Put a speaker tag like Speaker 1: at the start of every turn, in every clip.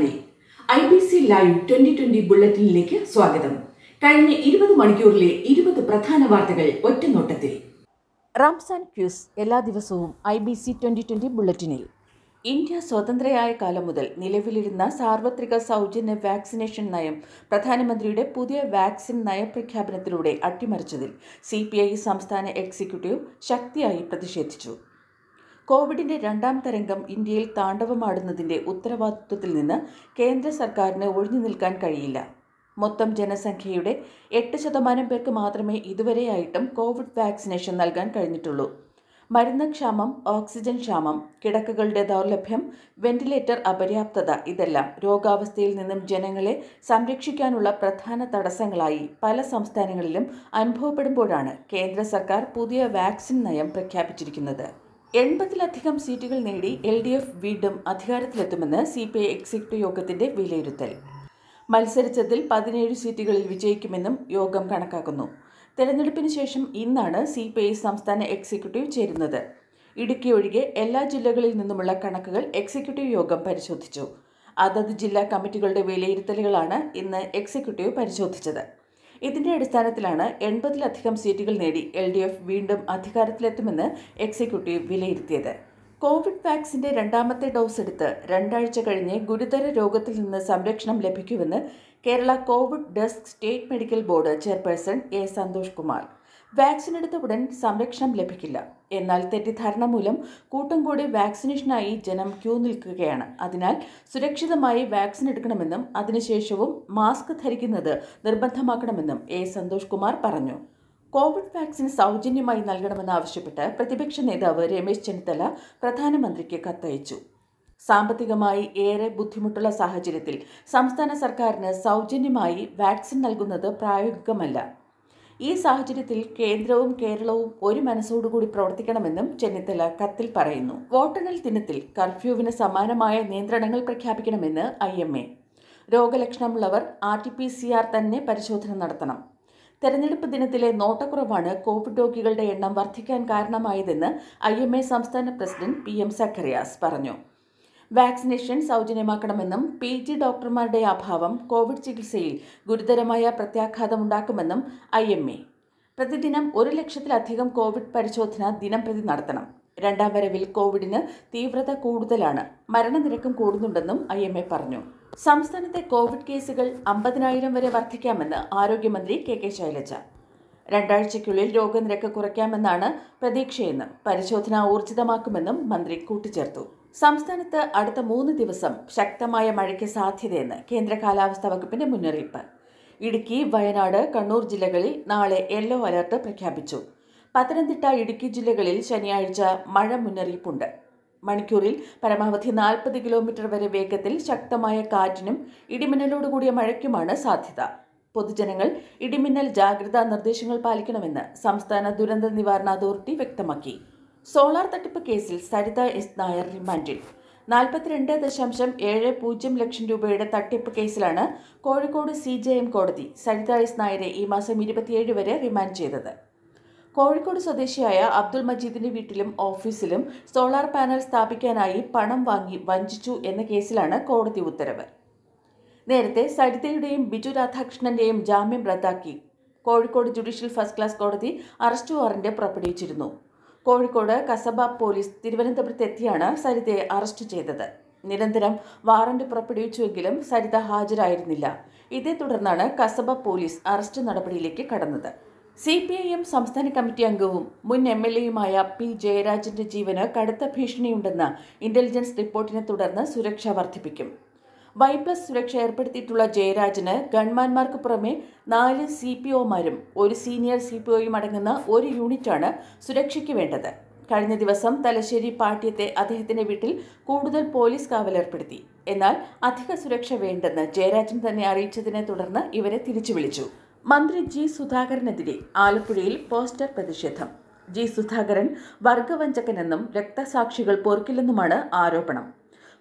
Speaker 1: രാവിലെ I B C live twenty twenty ബുള്ളറ്റിനിലേക്ക് സ്വാഗതം കഴിഞ്ഞ ഇരുപത് മണിക്കൂറിലെ ഇരുപത് പ്രധാന വാർത്തകൾ ഒറ്റനോട്ടത്തിൽ റംസാൻ ക്യൂസ് എല്ലാ ദിവസവും I B C twenty twenty ബുള്ളറ്റിനിൽ ഇന്ത്യ സ്വതന്ത്രയായ കാലം മുതൽ നിലവിലിരുന്ന സാർവത്രിക സൗജന്യ വാക്സിനേഷൻ നയം പ്രധാനമന്ത്രിയുടെ പുതിയ വാക്സിൻ നയപ്രഖ്യാപനത്തിലൂടെ അട്ടിമറിച്ചതിൽ സി സംസ്ഥാന എക്സിക്യൂട്ടീവ് ശക്തിയായി പ്രതിഷേധിച്ചു കോവിഡിന്റെ രണ്ടാം തരംഗം ഇന്ത്യയിൽ താണ്ഡവമാടുന്നതിന്റെ ഉത്തരവാദിത്വത്തിൽ നിന്ന് കേന്ദ്ര സർക്കാരിന് ഒഴിഞ്ഞു നിൽക്കാൻ കഴിയില്ല മൊത്തം ജനസംഖ്യയുടെ എട്ട് ശതമാനം പേർക്ക് മാത്രമേ ഇതുവരെയായിട്ടും കോവിഡ് വാക്സിനേഷൻ നൽകാൻ കഴിഞ്ഞിട്ടുള്ളൂ മരുന്ന് ക്ഷാമം ഓക്സിജൻ ക്ഷാമം കിടക്കകളുടെ ദൗർലഭ്യം വെന്റിലേറ്റർ അപര്യാപ്തത ഇതെല്ലാം രോഗാവസ്ഥയിൽ നിന്നും ജനങ്ങളെ സംരക്ഷിക്കാനുള്ള പ്രധാന തടസ്സങ്ങളായി പല സംസ്ഥാനങ്ങളിലും അനുഭവപ്പെടുമ്പോഴാണ് കേന്ദ്ര സർക്കാർ പുതിയ വാക്സിൻ നയം പ്രഖ്യാപിച്ചിരിക്കുന്നത് എൺപതിലധികം സീറ്റുകൾ നേടി എൽ ഡി എഫ് വീണ്ടും അധികാരത്തിലെത്തുമെന്ന് സി പി ഐ എക്സിക്യൂട്ടീവ് യോഗത്തിന്റെ വിലയിരുത്തൽ മത്സരിച്ചതിൽ പതിനേഴ് സീറ്റുകളിൽ വിജയിക്കുമെന്നും യോഗം കണക്കാക്കുന്നു തെരഞ്ഞെടുപ്പിന് ശേഷം ഇന്നാണ് സി പി ഐ സംസ്ഥാന എക്സിക്യൂട്ടീവ് ചേരുന്നത് ഇടുക്കി ഒഴികെ എല്ലാ ജില്ലകളിൽ നിന്നുമുള്ള കണക്കുകൾ എക്സിക്യൂട്ടീവ് യോഗം പരിശോധിച്ചു അതത് ജില്ലാ കമ്മിറ്റികളുടെ വിലയിരുത്തലുകളാണ് ഇന്ന് എക്സിക്യൂട്ടീവ് പരിശോധിച്ചത് ഇതിന്റെ അടിസ്ഥാനത്തിലാണ് എൺപതിലധികം സീറ്റുകൾ നേടി എൽ ഡി എഫ് വീണ്ടും അധികാരത്തിലെത്തുമെന്ന് എക്സിക്യൂട്ടീവ് വിലയിരുത്തിയത് കോവിഡ് വാക്സിന്റെ രണ്ടാമത്തെ ഡോസ് എടുത്ത് രണ്ടാഴ്ച കഴിഞ്ഞ് ഗുരുതര രോഗത്തിൽ നിന്ന് സംരക്ഷണം ലഭിക്കുമെന്ന് Kerala covid desk state medical board chairperson A Santhosh Kumar vaccine എടുത്ത ഉടൻ സംരക്ഷണം ലഭിക്കില്ല എന്നാൽ തെറ്റിദ്ധാരണ മൂലം കൂട്ടം കൂടി വാക്സിനേഷനായി ജനം ക്യൂ നിൽക്കുകയാണ് അതിനാൽ സുരക്ഷിതമായി വാക്സിൻ എടുക്കണമെന്നും അതിനുശേഷവും മാസ്ക് ധരിക്കുന്നത് നിർബന്ധമാക്കണമെന്നും എ സന്തോഷ് കുമാർ പറഞ്ഞു കോവിഡ് വാക്സിൻ സൗജന്യമായി നൽകണമെന്നാവശ്യപ്പെട്ട് പ്രതിപക്ഷ നേതാവ് രമേശ് ചെന്നിത്തല പ്രധാനമന്ത്രിക്ക് കത്തയച്ചു സാമ്പത്തികമായി ഏറെ ബുദ്ധിമുട്ടുള്ള സാഹചര്യത്തിൽ സംസ്ഥാന സർക്കാരിന് സൗജന്യമായി വാക്സിൻ നൽകുന്നത് പ്രായോഗികമല്ല ഈ സാഹചര്യത്തിൽ കേന്ദ്രവും കേരളവും ഒരു മനസ്സോടുകൂടി പ്രവർത്തിക്കണമെന്നും ചെന്നിത്തല കത്തിൽ പറയുന്നു വോട്ടെണ്ണൽ ദിനത്തിൽ കർഫ്യൂവിന് സമാനമായ നിയന്ത്രണങ്ങൾ പ്രഖ്യാപിക്കണമെന്ന് ഐ എം എ രോഗലക്ഷണമുള്ളവർ R T P C R തന്നെ പരിശോധന നടത്തണം തെരഞ്ഞെടുപ്പ് ദിനത്തിലെ നോട്ടക്കുറവാണ് കോവിഡ് രോഗികളുടെ എണ്ണം വർദ്ധിക്കാൻ കാരണമായതെന്ന് ഐ എം എ സംസ്ഥാന പ്രസിഡന്റ് പി എം സഖറിയാസ് പറഞ്ഞു വാക്സിനേഷൻ സൗജന്യമാക്കണമെന്നും പി ജി ഡോക്ടർമാരുടെ അഭാവം കോവിഡ് ചികിത്സയിൽ ഗുരുതരമായ പ്രത്യാഘാതമുണ്ടാക്കുമെന്നും ഐ എം എ പ്രതിദിനം ഒരു ലക്ഷത്തിലധികം കോവിഡ് പരിശോധന ദിനം പ്രതി നടത്തണം രണ്ടാം വരവിൽ കോവിഡിന് തീവ്രത കൂടുതലാണ് മരണനിരക്കും കൂടുന്നുണ്ടെന്നും ഐ എം എ പറഞ്ഞു സംസ്ഥാനത്തെ കോവിഡ് കേസുകൾ അമ്പതിനായിരം വരെ വർദ്ധിക്കാമെന്ന് ആരോഗ്യമന്ത്രി കെ കെ ശൈലജ രണ്ടാഴ്ചയ്ക്കുള്ളിൽ രോഗനിരക്ക് കുറയ്ക്കാമെന്നാണ് പ്രതീക്ഷയെന്നും പരിശോധന ഊർജിതമാക്കുമെന്നും മന്ത്രി കൂട്ടിച്ചേർത്തു സംസ്ഥാനത്ത് അടുത്ത മൂന്ന് ദിവസം ശക്തമായ മഴയ്ക്ക് സാധ്യതയെന്ന് കേന്ദ്ര കാലാവസ്ഥാ വകുപ്പിന്റെ മുന്നറിയിപ്പ് ഇടുക്കി വയനാട് കണ്ണൂർ ജില്ലകളിൽ നാളെ യെല്ലോ അലർട്ട് പ്രഖ്യാപിച്ചു പത്തനംതിട്ട ഇടുക്കി ജില്ലകളിൽ ശനിയാഴ്ച മഴ മുന്നറിയിപ്പുണ്ട് മണിക്കൂറിൽ പരമാവധി നാൽപ്പത് കിലോമീറ്റർ വരെ വേഗത്തിൽ ശക്തമായ കാറ്റിനും ഇടിമിന്നലോടുകൂടിയ മഴയ്ക്കുമാണ് സാധ്യത പൊതുജനങ്ങൾ ഇടിമിന്നൽ ജാഗ്രതാ നിർദ്ദേശങ്ങൾ പാലിക്കണമെന്ന് സംസ്ഥാന ദുരന്ത നിവാരണ അതോറിറ്റി വ്യക്തമാക്കി സോളാർ തട്ടിപ്പ് കേസിൽ സരിത എസ് നായർ റിമാൻഡിൽ നാൽപ്പത്തിരണ്ട് ദശാംശം ഏഴ് പൂജ്യം ലക്ഷം രൂപയുടെ തട്ടിപ്പ് കേസിലാണ് കോഴിക്കോട് സി ജെ എം കോടതി സരിത എസ് നായരെ ഈ മാസം ഇരുപത്തിയേഴ് വരെ റിമാൻഡ് ചെയ്തത് കോഴിക്കോട് സ്വദേശിയായ അബ്ദുൾ മജീദിന്റെ വീട്ടിലും ഓഫീസിലും സോളാർ പാനൽ സ്ഥാപിക്കാനായി പണം വാങ്ങി വഞ്ചിച്ചു എന്ന കേസിലാണ് കോടതി ഉത്തരവ് നേരത്തെ സരിതയുടെയും ബിജു രാധാകൃഷ്ണന്റെയും ജാമ്യം റദ്ദാക്കി കോഴിക്കോട് ജുഡീഷ്യൽ ഫസ്റ്റ് ക്ലാസ് കോടതി അറസ്റ്റ് വാറന്റ് പുറപ്പെടുവിച്ചിരുന്നു കോഴിക്കോട് കസബ പോലീസ് തിരുവനന്തപുരത്തെത്തിയാണ് സരിതയെ അറസ്റ്റ് ചെയ്തത് നിരന്തരം വാറന്റ് പുറപ്പെടുവിച്ചുവെങ്കിലും സരിത ഹാജരായിരുന്നില്ല ഇതേ തുടർന്നാണ് കസബ പോലീസ് അറസ്റ്റ് നടപടിയിലേക്ക് കടന്നത് സി പി ഐ എം സംസ്ഥാന കമ്മിറ്റി അംഗവും മുൻ എം എൽ എയുമായ പി ജയരാജന്റെ ജീവന് കടുത്ത ഭീഷണിയുണ്ടെന്ന ഇന്റലിജൻസ് റിപ്പോർട്ടിനെ തുടർന്ന് സുരക്ഷ വർദ്ധിപ്പിക്കും വൈ പ്ലസ് സുരക്ഷ ഏർപ്പെടുത്തിയിട്ടുള്ള ജയരാജന് ഗൺമാൻമാർക്ക് പുറമെ നാല് സി പി ഒമാരും ഒരു സീനിയർ സി പി ഒയും അടങ്ങുന്ന ഒരു യൂണിറ്റാണ് സുരക്ഷയ്ക്ക് വേണ്ടത് കഴിഞ്ഞ ദിവസം തലശ്ശേരി പാട്യത്തെ അദ്ദേഹത്തിന്റെ വീട്ടിൽ കൂടുതൽ പോലീസ് കാവൽ ഏർപ്പെടുത്തി എന്നാൽ അധിക സുരക്ഷ വേണ്ടെന്ന് ജയരാജൻ തന്നെ അറിയിച്ചതിനെ തുടർന്ന് ഇവരെ തിരിച്ചു വിളിച്ചു മന്ത്രി ജി സുധാകരനെതിരെ ആലപ്പുഴയിൽ പോസ്റ്റർ പ്രതിഷേധം ജി സുധാകരൻ വർഗവഞ്ചകനെന്നും രക്തസാക്ഷികൾ പൊറുക്കില്ലെന്നുമാണ് ആരോപണം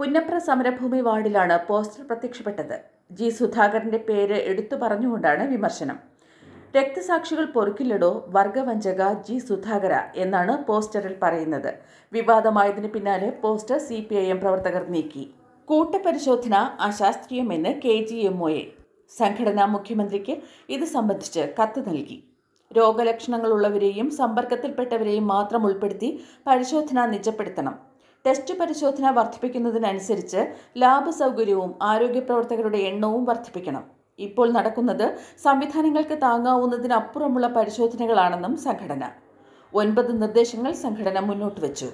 Speaker 1: പുന്നപ്ര സമരഭൂമി വാർഡിലാണ് പോസ്റ്റർ പ്രത്യക്ഷപ്പെട്ടത് ജി സുധാകരന്റെ പേര് എടുത്തു പറഞ്ഞുകൊണ്ടാണ് വിമർശനം രക്തസാക്ഷികൾ പൊറുക്കില്ലടോ വർഗവഞ്ചക ജി സുധാകര എന്നാണ് പോസ്റ്ററിൽ പറയുന്നത് വിവാദമായതിന് പിന്നാലെ poster C P I M പ്രവർത്തകർ നീക്കി കൂട്ടപരിശോധന അശാസ്ത്രീയമെന്ന് കെ ജി എം എ സംഘടന മുഖ്യമന്ത്രിക്ക് ഇത് സംബന്ധിച്ച് കത്ത് നൽകി രോഗലക്ഷണങ്ങളുള്ളവരെയും സമ്പർക്കത്തിൽപ്പെട്ടവരെയും മാത്രം ഉൾപ്പെടുത്തി പരിശോധന നിജപ്പെടുത്തണം ടെസ്റ്റ് പരിശോധന വർദ്ധിപ്പിക്കുന്നതിനനുസരിച്ച് ലാബ് സൗകര്യവും ആരോഗ്യ പ്രവർത്തകരുടെ എണ്ണവും വർദ്ധിപ്പിക്കണം ഇപ്പോൾ നടക്കുന്നത് സംവിധാനങ്ങൾക്ക് താങ്ങാവുന്നതിനപ്പുറമുള്ള പരിശോധനകളാണെന്നും സംഘടന ഒൻപത് നിർദ്ദേശങ്ങൾ സംഘടന മുന്നോട്ട് വെച്ചു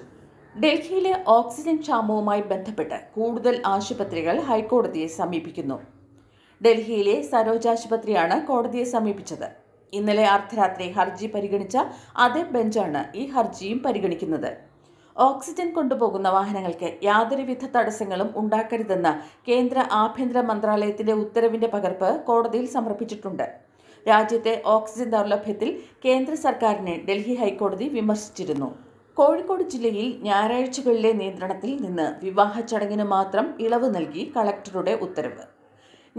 Speaker 1: ഡൽഹിയിലെ ഓക്സിജൻ ക്ഷാമവുമായി ബന്ധപ്പെട്ട് കൂടുതൽ ആശുപത്രികൾ ഹൈക്കോടതിയെ സമീപിക്കുന്നു ഡൽഹിയിലെ സരോജ് ആശുപത്രിയാണ് കോടതിയെ സമീപിച്ചത് ഇന്നലെ അർദ്ധരാത്രി ഹർജി പരിഗണിച്ച അതേ ബെഞ്ചാണ് ഈ ഹർജിയും പരിഗണിക്കുന്നത് ഓക്സിജൻ കൊണ്ടുപോകുന്ന വാഹനങ്ങൾക്ക് യാതൊരുവിധ തടസ്സങ്ങളും ഉണ്ടാക്കരുതെന്ന് കേന്ദ്ര ആഭ്യന്തര മന്ത്രാലയത്തിന്റെ ഉത്തരവിന്റെ പകർപ്പ് കോടതിയിൽ സമർപ്പിച്ചിട്ടുണ്ട് രാജ്യത്തെ ഓക്സിജൻ ദൗർലഭ്യത്തിൽ കേന്ദ്ര സർക്കാരിനെ ഡൽഹി ഹൈക്കോടതി വിമർശിച്ചിരുന്നു കോഴിക്കോട് ജില്ലയിൽ ഞായറാഴ്ചകളിലെ നിയന്ത്രണത്തിൽ നിന്ന് വിവാഹ ചടങ്ങിന് മാത്രം ഇളവ് നൽകി കളക്ടറുടെ ഉത്തരവ്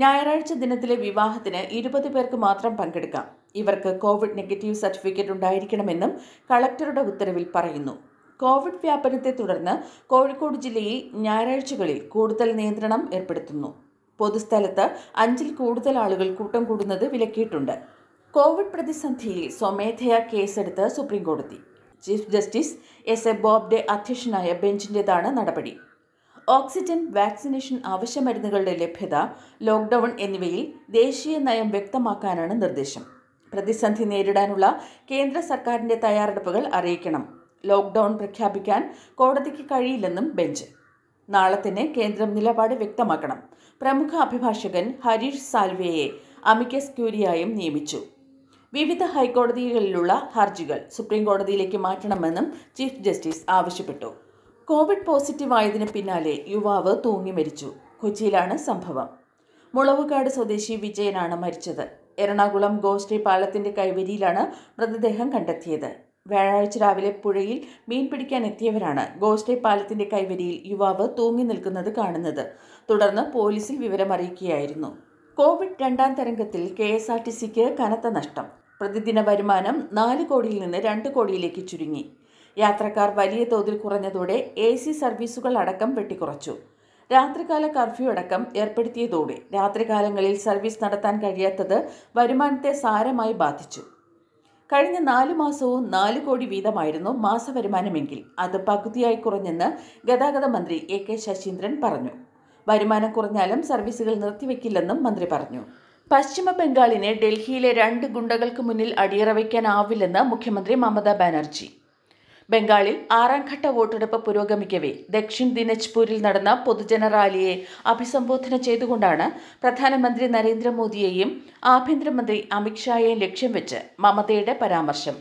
Speaker 1: ഞായറാഴ്ച ദിനത്തിലെ വിവാഹത്തിന് ഇരുപത് പേർക്ക് മാത്രം പങ്കെടുക്കാം ഇവർക്ക് കോവിഡ് നെഗറ്റീവ് സർട്ടിഫിക്കറ്റ് ഉണ്ടായിരിക്കണമെന്നും കളക്ടറുടെ ഉത്തരവിൽ പറയുന്നു കോവിഡ് വ്യാപനത്തെ തുടർന്ന് കോഴിക്കോട് ജില്ലയിൽ ഞായറാഴ്ചകളിൽ കൂടുതൽ നിയന്ത്രണം ഏർപ്പെടുത്തുന്നു പൊതുസ്ഥലത്ത് അഞ്ചിൽ കൂടുതൽ ആളുകൾ കൂട്ടം കൂടുന്നത് വിലക്കിയിട്ടുണ്ട് കോവിഡ് പ്രതിസന്ധിയിൽ സ്വമേധയാ കേസെടുത്ത് സുപ്രീംകോടതി chief justice S A Bobde അധ്യക്ഷനായ ബെഞ്ചിൻ്റെതാണ് നടപടി ഓക്സിജൻ വാക്സിനേഷൻ മരുന്നുകളുടെ ലഭ്യത ലോക്ക്ഡൗൺ എന്നിവയിൽ ദേശീയ നയം വ്യക്തമാക്കാനാണ് നിർദ്ദേശം പ്രതിസന്ധി നേരിടാനുള്ള കേന്ദ്ര സർക്കാരിൻ്റെ തയ്യാറെടുപ്പുകൾ അറിയിക്കണം ലോക്ക്ഡൗൺ പ്രഖ്യാപിക്കാൻ കോടതിക്ക് കഴിയില്ലെന്നും ബെഞ്ച് നാളെ തന്നെ കേന്ദ്രം നിലപാട് വ്യക്തമാക്കണം പ്രമുഖ അഭിഭാഷകൻ ഹരീഷ് സാൽവേയെ അമിക്കസ് ക്യൂരിയായും നിയമിച്ചു വിവിധ ഹൈക്കോടതികളിലുള്ള ഹർജികൾ സുപ്രീം കോടതിയിലേക്ക് മാറ്റണമെന്നും ചീഫ് ജസ്റ്റിസ് ആവശ്യപ്പെട്ടു കോവിഡ് ആയതിനു പിന്നാലെ യുവാവ് തൂങ്ങി മരിച്ചു കൊച്ചിയിലാണ് സംഭവം മുളവുകാട് സ്വദേശി വിജയനാണ് മരിച്ചത് എറണാകുളം ഗോശ്രീ പാലത്തിന്റെ കൈവരിയിലാണ് മൃതദേഹം കണ്ടെത്തിയത് വ്യാഴാഴ്ച രാവിലെ പുഴയിൽ മീൻ പിടിക്കാൻ എത്തിയവരാണ് ഗോസ്റ്റെ പാലത്തിന്റെ കൈവരിയിൽ യുവാവ് തൂങ്ങി നിൽക്കുന്നത് കാണുന്നത് തുടർന്ന് പോലീസിൽ വിവരമറിയിക്കുകയായിരുന്നു കോവിഡ് രണ്ടാം തരംഗത്തിൽ കെ എസ് ആർ ടി സിക്ക് കനത്ത നഷ്ടം പ്രതിദിന വരുമാനം നാല് കോടിയിൽ നിന്ന് രണ്ട് കോടിയിലേക്ക് ചുരുങ്ങി യാത്രക്കാർ വലിയ തോതിൽ കുറഞ്ഞതോടെ എ സി സർവീസുകൾ അടക്കം വെട്ടിക്കുറച്ചു രാത്രികാല കർഫ്യൂ അടക്കം ഏർപ്പെടുത്തിയതോടെ രാത്രികാലങ്ങളിൽ സർവീസ് നടത്താൻ കഴിയാത്തത് വരുമാനത്തെ സാരമായി ബാധിച്ചു കഴിഞ്ഞ നാല് മാസവും നാല് കോടി വീതമായിരുന്നു മാസവരുമാനമെങ്കിൽ അത് പകുതിയായി കുറഞ്ഞെന്ന് ഗതാഗത മന്ത്രി എ കെ ശശീന്ദ്രൻ പറഞ്ഞു വരുമാനം കുറഞ്ഞാലും സർവീസുകൾ നിർത്തിവെക്കില്ലെന്നും മന്ത്രി പറഞ്ഞു പശ്ചിമ ബംഗാളിനെ ഡൽഹിയിലെ രണ്ട് ഗുണ്ടകൾക്ക് മുന്നിൽ അടിയറവയ്ക്കാനാവില്ലെന്ന് മുഖ്യമന്ത്രി മമതാ ബാനർജി ബംഗാളിൽ ആറാംഘട്ട വോട്ടെടുപ്പ് പുരോഗമിക്കവേ ദക്ഷിൺ ദിനജ്പൂരിൽ നടന്ന പൊതുജന റാലിയെ അഭിസംബോധന ചെയ്തുകൊണ്ടാണ് പ്രധാനമന്ത്രി നരേന്ദ്രമോദിയെയും ആഭ്യന്തരമന്ത്രി അമിത്ഷായെയും ലക്ഷ്യം വെച്ച് മമതയുടെ പരാമർശം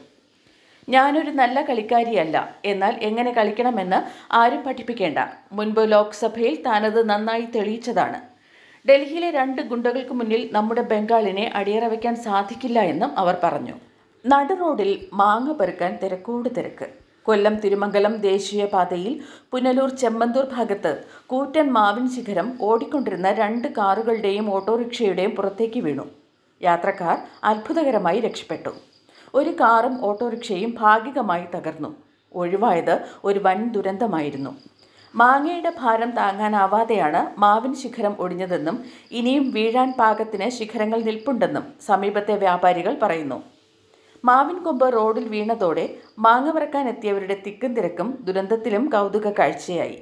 Speaker 1: ഞാനൊരു നല്ല കളിക്കാരിയല്ല എന്നാൽ എങ്ങനെ കളിക്കണമെന്ന് ആരും പഠിപ്പിക്കേണ്ട മുൻപ് ലോക്സഭയിൽ താനത് നന്നായി തെളിയിച്ചതാണ് ഡൽഹിയിലെ രണ്ട് ഗുണ്ടകൾക്ക് മുന്നിൽ നമ്മുടെ ബംഗാളിനെ അടിയറ വയ്ക്കാൻ സാധിക്കില്ല എന്നും അവർ പറഞ്ഞു നടുറോഡിൽ മാങ്ങ പെറുക്കാൻ തിരക്കോട് തിരക്ക് കൊല്ലം തിരുമംഗലം ദേശീയപാതയിൽ പുനലൂർ ചെമ്മന്തൂർ ഭാഗത്ത് കൂറ്റൻ മാവിൻ ശിഖരം ഓടിക്കൊണ്ടിരുന്ന രണ്ട് കാറുകളുടെയും ഓട്ടോറിക്ഷയുടെയും പുറത്തേക്ക് വീണു യാത്രക്കാർ അത്ഭുതകരമായി രക്ഷപ്പെട്ടു ഒരു കാറും ഓട്ടോറിക്ഷയും ഭാഗികമായി തകർന്നു ഒഴിവായത് ഒരു വൻ ദുരന്തമായിരുന്നു മാങ്ങയുടെ ഭാരം താങ്ങാനാവാതെയാണ് മാവിൻ ശിഖരം ഒടിഞ്ഞതെന്നും ഇനിയും വീഴാൻ പാകത്തിന് ശിഖരങ്ങൾ നിൽപ്പുണ്ടെന്നും സമീപത്തെ വ്യാപാരികൾ പറയുന്നു മാവിൻകൊമ്പ് റോഡിൽ വീണതോടെ മാങ്ങ പറക്കാനെത്തിയവരുടെ തിക്കും തിരക്കും ദുരന്തത്തിലും കൗതുക കാഴ്ചയായി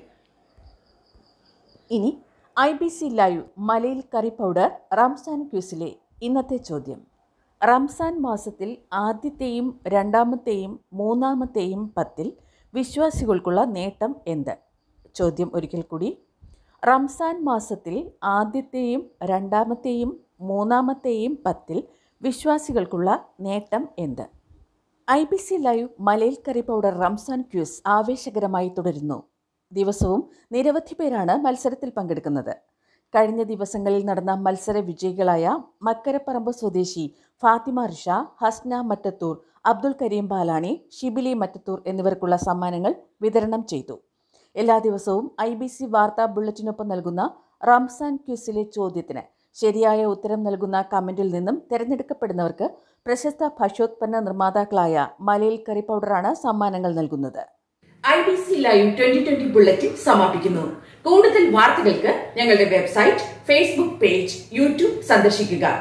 Speaker 1: ഇനി ഐ ബി സി ലൈവ് മലയിൽ കറി പൗഡർ റംസാൻ ക്യൂസിലെ ഇന്നത്തെ ചോദ്യം റംസാൻ മാസത്തിൽ ആദ്യത്തെയും രണ്ടാമത്തെയും മൂന്നാമത്തെയും പത്തിൽ വിശ്വാസികൾക്കുള്ള നേട്ടം എന്ത് ചോദ്യം ഒരിക്കൽ കൂടി റംസാൻ മാസത്തിൽ ആദ്യത്തെയും രണ്ടാമത്തെയും മൂന്നാമത്തെയും പത്തിൽ വിശ്വാസികൾക്കുള്ള നേട്ടം എന്ത് ഐ ബി സി ലൈവ് മലയിൽ കറി പൗഡർ റംസാൻ ക്യൂസ് ആവേശകരമായി തുടരുന്നു ദിവസവും നിരവധി പേരാണ് മത്സരത്തിൽ പങ്കെടുക്കുന്നത് കഴിഞ്ഞ ദിവസങ്ങളിൽ നടന്ന മത്സര വിജയികളായ മക്കരപ്പറമ്പ് സ്വദേശി ഫാത്തിമ റിഷ ഹസ്ന മറ്റത്തൂർ അബ്ദുൽ കരീം ബാലാണി ഷിബിലി മറ്റത്തൂർ എന്നിവർക്കുള്ള സമ്മാനങ്ങൾ വിതരണം ചെയ്തു എല്ലാ ദിവസവും ഐ ബി സി വാർത്താ ബുള്ളറ്റിനൊപ്പം നൽകുന്ന റംസാൻ ക്യൂസിലെ ചോദ്യത്തിന് ശരിയായ ഉത്തരം നൽകുന്ന കമൻറ്റിൽ നിന്നും തിരഞ്ഞെടുക്കപ്പെടുന്നവർക്ക് പ്രശസ്ത ഭക്ഷ്യോത്പന്ന നിർമ്മാതാക്കളായ മലയിൽ കറി പൗഡറാണ് സമ്മാനങ്ങൾ നൽകുന്നത് I B C live twenty twenty bulletin സമാപിക്കുന്നു കൂടുതൽ വാർത്തകൾക്ക് ഞങ്ങളുടെ വെബ്സൈറ്റ് ഫേസ്ബുക്ക് പേജ് യൂട്യൂബ് സന്ദർശിക്കുക